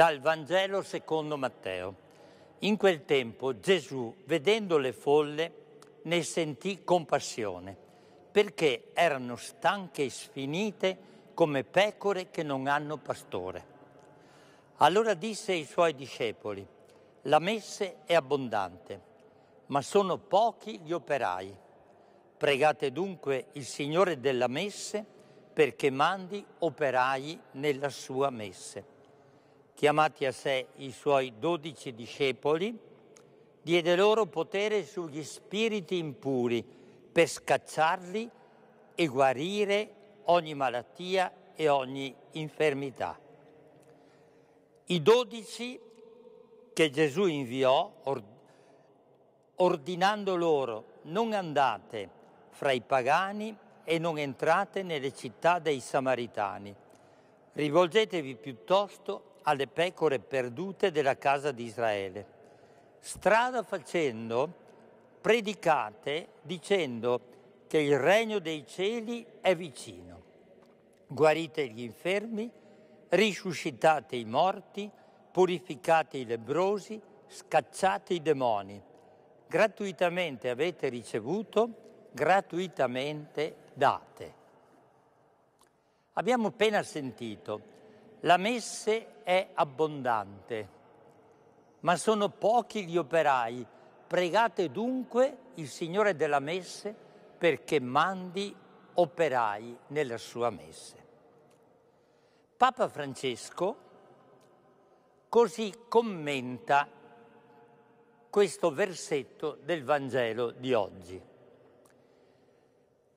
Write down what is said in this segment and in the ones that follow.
Dal Vangelo secondo Matteo. In quel tempo Gesù, vedendo le folle, ne sentì compassione, perché erano stanche e sfinite come pecore che non hanno pastore. Allora disse ai suoi discepoli, la messe è abbondante, ma sono pochi gli operai. Pregate dunque il Signore della messe perché mandi operai nella sua messe chiamati a sé i suoi dodici discepoli, diede loro potere sugli spiriti impuri per scacciarli e guarire ogni malattia e ogni infermità. I dodici che Gesù inviò ordinando loro non andate fra i pagani e non entrate nelle città dei samaritani, rivolgetevi piuttosto alle pecore perdute della casa di Israele. Strada facendo, predicate dicendo che il regno dei cieli è vicino. Guarite gli infermi, risuscitate i morti, purificate i lebrosi, scacciate i demoni. Gratuitamente avete ricevuto, gratuitamente date. Abbiamo appena sentito la messe è abbondante, ma sono pochi gli operai. Pregate dunque il Signore della messe perché mandi operai nella sua messe. Papa Francesco così commenta questo versetto del Vangelo di oggi.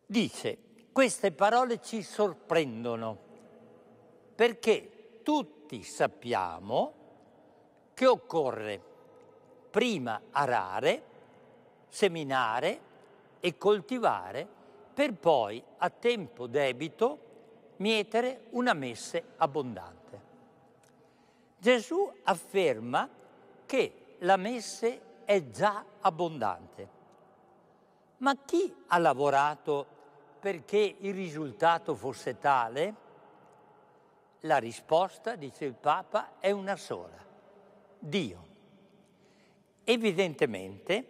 Dice, queste parole ci sorprendono perché tutti sappiamo che occorre prima arare, seminare e coltivare per poi a tempo debito mietere una messe abbondante. Gesù afferma che la messe è già abbondante. Ma chi ha lavorato perché il risultato fosse tale? La risposta, dice il Papa, è una sola, Dio. Evidentemente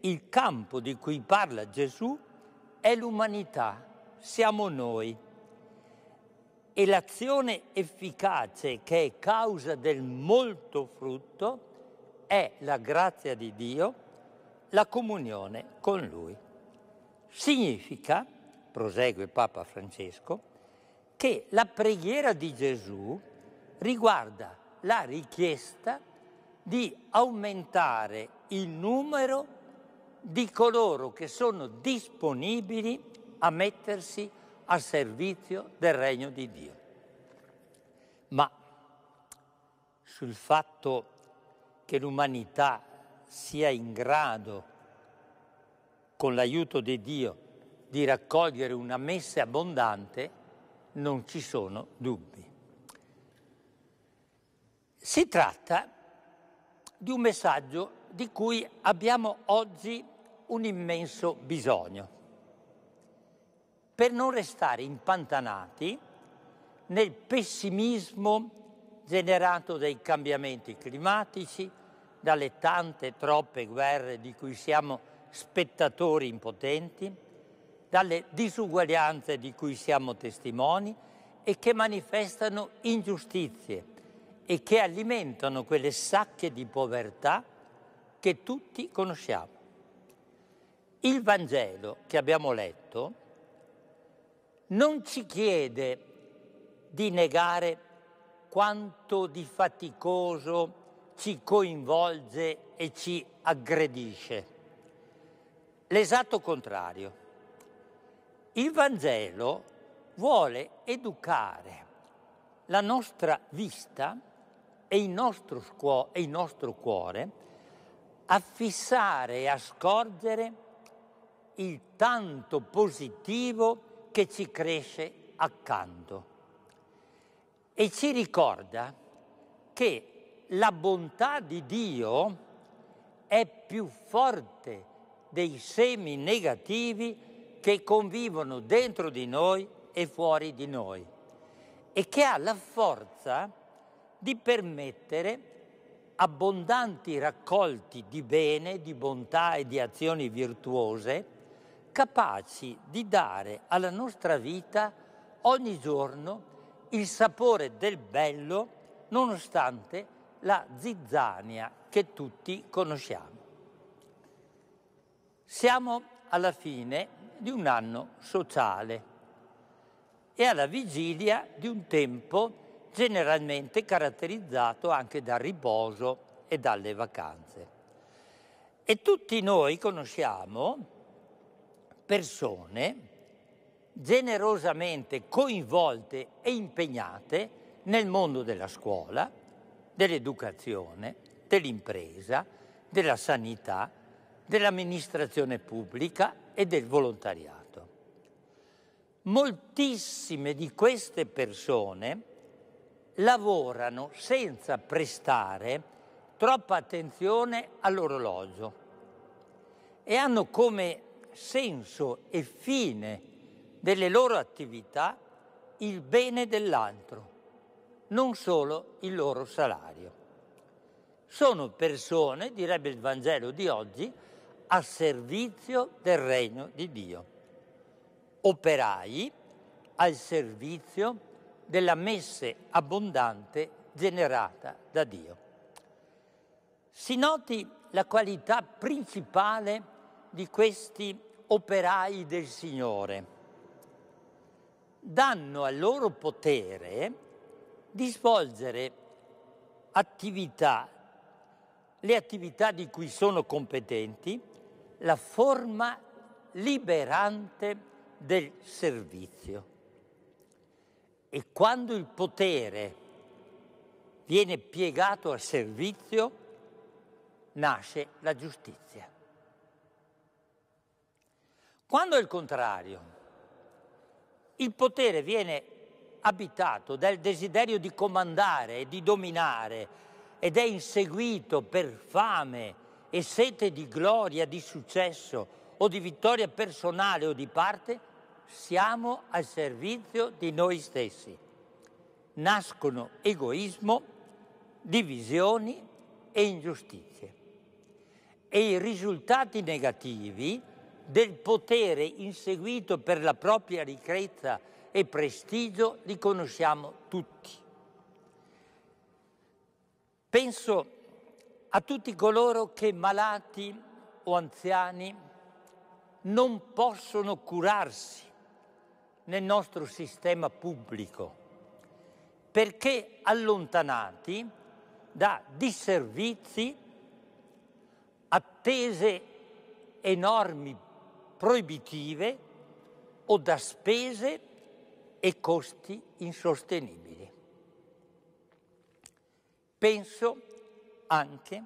il campo di cui parla Gesù è l'umanità, siamo noi. E l'azione efficace che è causa del molto frutto è la grazia di Dio, la comunione con Lui. Significa, prosegue Papa Francesco, che la preghiera di Gesù riguarda la richiesta di aumentare il numero di coloro che sono disponibili a mettersi a servizio del regno di Dio. Ma sul fatto che l'umanità sia in grado, con l'aiuto di Dio, di raccogliere una messa abbondante, non ci sono dubbi. Si tratta di un messaggio di cui abbiamo oggi un immenso bisogno, per non restare impantanati nel pessimismo generato dai cambiamenti climatici, dalle tante troppe guerre di cui siamo spettatori impotenti, dalle disuguaglianze di cui siamo testimoni e che manifestano ingiustizie e che alimentano quelle sacche di povertà che tutti conosciamo. Il Vangelo che abbiamo letto non ci chiede di negare quanto di faticoso ci coinvolge e ci aggredisce. L'esatto contrario. Il Vangelo vuole educare la nostra vista e il nostro, scuo- e il nostro cuore a fissare e a scorgere il tanto positivo che ci cresce accanto e ci ricorda che la bontà di Dio è più forte dei semi negativi che convivono dentro di noi e fuori di noi e che ha la forza di permettere abbondanti raccolti di bene, di bontà e di azioni virtuose, capaci di dare alla nostra vita ogni giorno il sapore del bello nonostante la zizzania che tutti conosciamo. Siamo alla fine di un anno sociale e alla vigilia di un tempo generalmente caratterizzato anche dal riposo e dalle vacanze. E tutti noi conosciamo persone generosamente coinvolte e impegnate nel mondo della scuola, dell'educazione, dell'impresa, della sanità, dell'amministrazione pubblica e del volontariato. Moltissime di queste persone lavorano senza prestare troppa attenzione all'orologio e hanno come senso e fine delle loro attività il bene dell'altro, non solo il loro salario. Sono persone, direbbe il Vangelo di oggi, a servizio del regno di Dio, operai al servizio della messe abbondante generata da Dio. Si noti la qualità principale di questi operai del Signore. Danno al loro potere di svolgere attività, le attività di cui sono competenti, la forma liberante del servizio. E quando il potere viene piegato al servizio, nasce la giustizia. Quando è il contrario, il potere viene abitato dal desiderio di comandare e di dominare ed è inseguito per fame, e sete di gloria, di successo o di vittoria personale o di parte, siamo al servizio di noi stessi. Nascono egoismo, divisioni e ingiustizie. E i risultati negativi del potere inseguito per la propria ricchezza e prestigio li conosciamo tutti. Penso a tutti coloro che malati o anziani non possono curarsi nel nostro sistema pubblico, perché allontanati da disservizi, attese enormi proibitive o da spese e costi insostenibili. Penso anche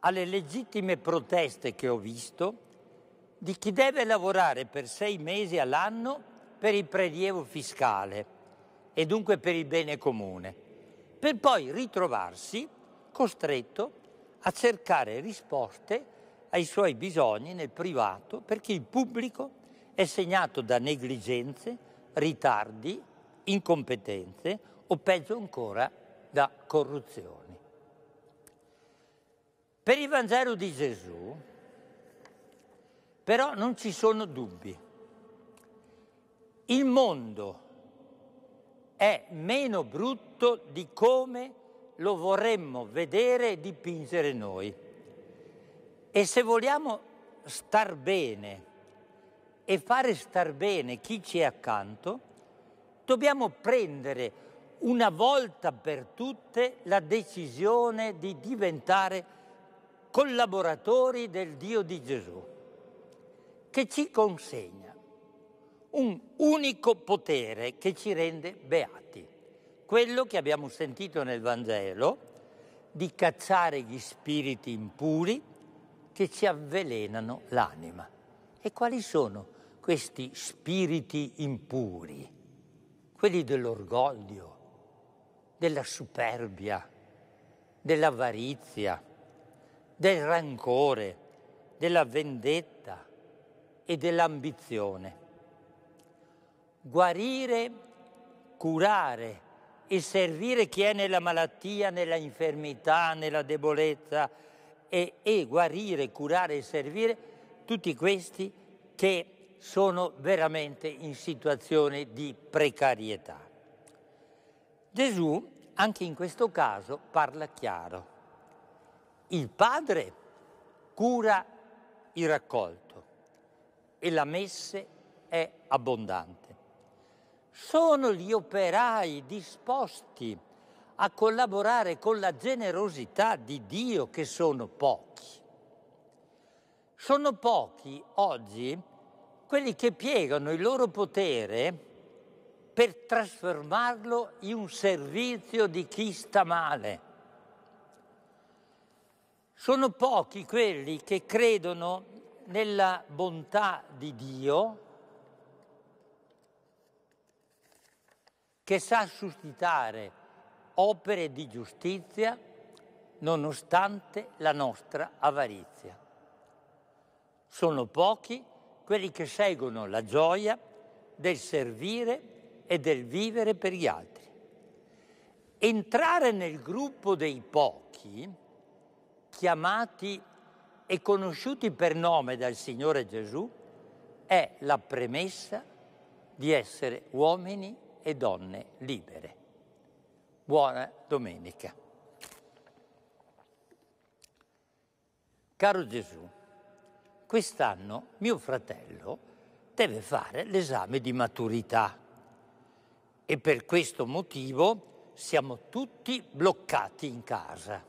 alle legittime proteste che ho visto di chi deve lavorare per sei mesi all'anno per il prelievo fiscale e dunque per il bene comune, per poi ritrovarsi costretto a cercare risposte ai suoi bisogni nel privato perché il pubblico è segnato da negligenze, ritardi, incompetenze o peggio ancora da corruzione. Per il Vangelo di Gesù, però, non ci sono dubbi. Il mondo è meno brutto di come lo vorremmo vedere e dipingere noi. E se vogliamo star bene e fare star bene chi ci è accanto, dobbiamo prendere una volta per tutte la decisione di diventare collaboratori del Dio di Gesù, che ci consegna un unico potere che ci rende beati, quello che abbiamo sentito nel Vangelo, di cacciare gli spiriti impuri che ci avvelenano l'anima. E quali sono questi spiriti impuri? Quelli dell'orgoglio, della superbia, dell'avarizia, del rancore, della vendetta e dell'ambizione. Guarire, curare e servire chi è nella malattia, nella infermità, nella debolezza e, e guarire, curare e servire tutti questi che sono veramente in situazione di precarietà. Gesù anche in questo caso parla chiaro il padre cura il raccolto e la messe è abbondante. Sono gli operai disposti a collaborare con la generosità di Dio che sono pochi. Sono pochi oggi quelli che piegano il loro potere per trasformarlo in un servizio di chi sta male sono pochi quelli che credono nella bontà di Dio che sa suscitare opere di giustizia nonostante la nostra avarizia. Sono pochi quelli che seguono la gioia del servire e del vivere per gli altri. Entrare nel gruppo dei pochi chiamati e conosciuti per nome dal Signore Gesù, è la premessa di essere uomini e donne libere. Buona domenica. Caro Gesù, quest'anno mio fratello deve fare l'esame di maturità e per questo motivo siamo tutti bloccati in casa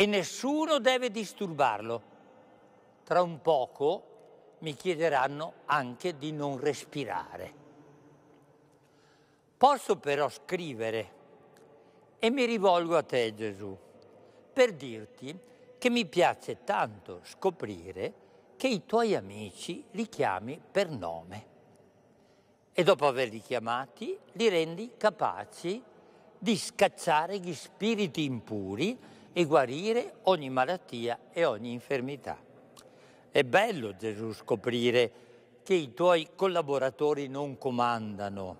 e nessuno deve disturbarlo. Tra un poco mi chiederanno anche di non respirare. Posso però scrivere e mi rivolgo a te Gesù per dirti che mi piace tanto scoprire che i tuoi amici li chiami per nome e dopo averli chiamati li rendi capaci di scacciare gli spiriti impuri e guarire ogni malattia e ogni infermità. È bello Gesù scoprire che i tuoi collaboratori non comandano,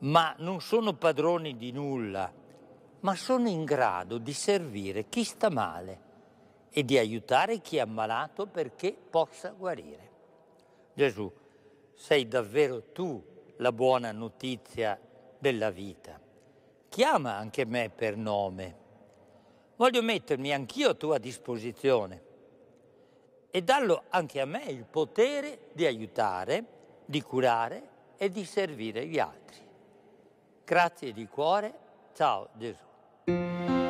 ma non sono padroni di nulla, ma sono in grado di servire chi sta male e di aiutare chi è ammalato perché possa guarire. Gesù, sei davvero tu la buona notizia della vita. Chiama anche me per nome voglio mettermi anch'io a tua disposizione e dallo anche a me il potere di aiutare, di curare e di servire gli altri. Grazie di cuore, ciao Gesù.